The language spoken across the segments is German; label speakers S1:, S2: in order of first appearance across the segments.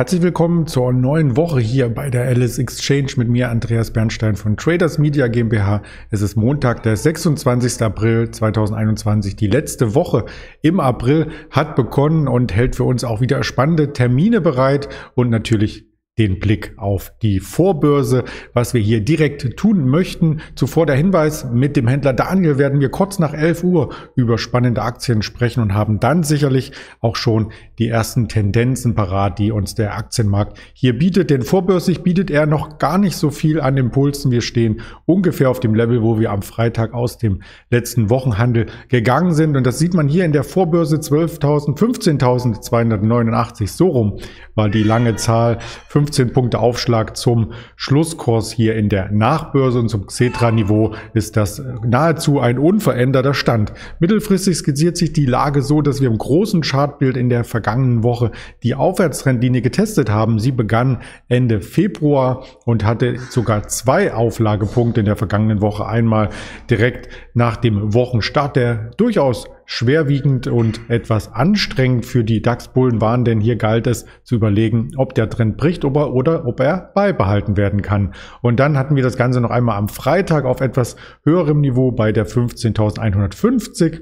S1: Herzlich willkommen zur neuen Woche hier bei der Alice Exchange mit mir, Andreas Bernstein von Traders Media GmbH. Es ist Montag, der 26. April 2021. Die letzte Woche im April hat begonnen und hält für uns auch wieder spannende Termine bereit und natürlich den Blick auf die Vorbörse, was wir hier direkt tun möchten. Zuvor der Hinweis, mit dem Händler Daniel werden wir kurz nach 11 Uhr über spannende Aktien sprechen und haben dann sicherlich auch schon die ersten Tendenzen parat, die uns der Aktienmarkt hier bietet. Denn vorbörslich bietet er noch gar nicht so viel an Impulsen. Wir stehen ungefähr auf dem Level, wo wir am Freitag aus dem letzten Wochenhandel gegangen sind. Und das sieht man hier in der Vorbörse 12.000, 15.289. So rum war die lange Zahl. 15 15 Punkte Aufschlag zum Schlusskurs hier in der Nachbörse und zum Xetra-Niveau ist das nahezu ein unveränderter Stand. Mittelfristig skizziert sich die Lage so, dass wir im großen Chartbild in der vergangenen Woche die Aufwärtstrendlinie getestet haben. Sie begann Ende Februar und hatte sogar zwei Auflagepunkte in der vergangenen Woche. Einmal direkt nach dem Wochenstart, der durchaus schwerwiegend und etwas anstrengend für die DAX-Bullen waren, denn hier galt es zu überlegen, ob der Trend bricht oder, oder ob er beibehalten werden kann. Und dann hatten wir das Ganze noch einmal am Freitag auf etwas höherem Niveau bei der 15.150.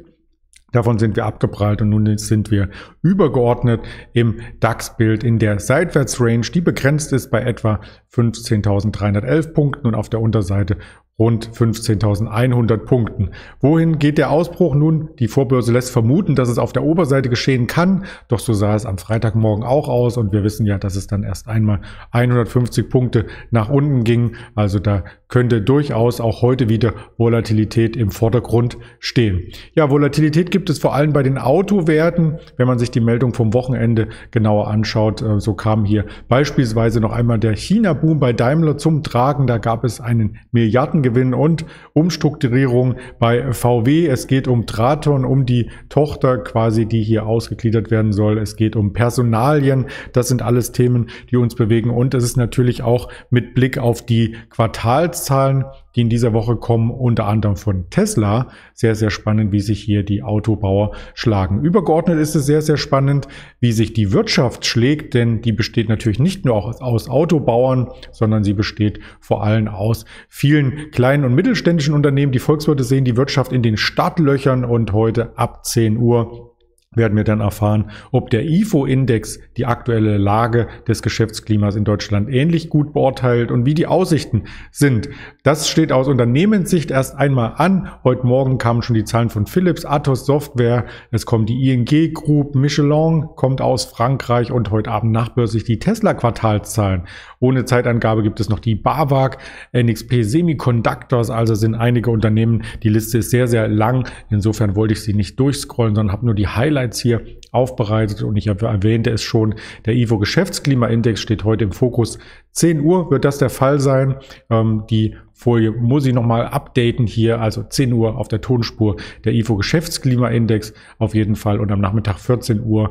S1: Davon sind wir abgeprallt und nun sind wir übergeordnet im DAX-Bild in der Seitwärtsrange, die begrenzt ist bei etwa 15.311 Punkten und auf der Unterseite rund 15.100 Punkten. Wohin geht der Ausbruch nun? Die Vorbörse lässt vermuten, dass es auf der Oberseite geschehen kann, doch so sah es am Freitagmorgen auch aus und wir wissen ja, dass es dann erst einmal 150 Punkte nach unten ging, also da könnte durchaus auch heute wieder Volatilität im Vordergrund stehen. Ja, Volatilität gibt es vor allem bei den Autowerten, wenn man sich die Meldung vom Wochenende genauer anschaut, äh, so kam hier beispielsweise noch einmal der China-Boom bei Daimler zum Tragen, da gab es einen Milliarden Gewinnen und Umstrukturierung bei VW. Es geht um Traton, um die Tochter quasi, die hier ausgegliedert werden soll. Es geht um Personalien. Das sind alles Themen, die uns bewegen. Und es ist natürlich auch mit Blick auf die Quartalszahlen die in dieser Woche kommen, unter anderem von Tesla. Sehr, sehr spannend, wie sich hier die Autobauer schlagen. Übergeordnet ist es sehr, sehr spannend, wie sich die Wirtschaft schlägt, denn die besteht natürlich nicht nur aus, Autobauern, sondern sie besteht vor allem aus vielen kleinen und mittelständischen Unternehmen. Die Volkswirte sehen die Wirtschaft in den Startlöchern und heute ab 10 Uhr werden wir dann erfahren, ob der IFO-Index die aktuelle Lage des Geschäftsklimas in Deutschland ähnlich gut beurteilt und wie die Aussichten sind. Das steht aus Unternehmenssicht erst einmal an. Heute Morgen kamen schon die Zahlen von Philips, Atos Software, es kommt die ING Group, Michelin kommt aus Frankreich und heute Abend nachbörslich die Tesla-Quartalszahlen. Ohne Zeitangabe gibt es noch die BAWAG, NXP Semiconductors, also sind einige Unternehmen. Die Liste ist sehr, sehr lang. Insofern wollte ich sie nicht durchscrollen, sondern habe nur die Highlights bereits hier aufbereitet und ich erwähnte es schon, der IWO Geschäftsklimaindex steht heute im Fokus. 10 Uhr wird das der Fall sein. Ähm, die Folie muss ich nochmal updaten hier, also 10 Uhr auf der Tonspur der IFO Geschäftsklimaindex auf jeden Fall und am Nachmittag 14.30 Uhr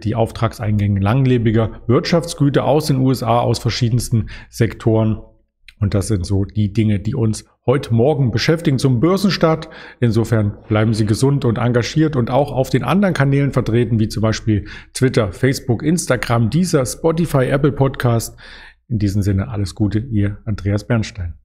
S1: die Auftragseingänge langlebiger Wirtschaftsgüter aus den USA, aus verschiedensten Sektoren. Und das sind so die Dinge, die uns heute Morgen beschäftigen zum Börsenstart. Insofern bleiben Sie gesund und engagiert und auch auf den anderen Kanälen vertreten, wie zum Beispiel Twitter, Facebook, Instagram, dieser Spotify, Apple Podcast. In diesem Sinne alles Gute, Ihr Andreas Bernstein.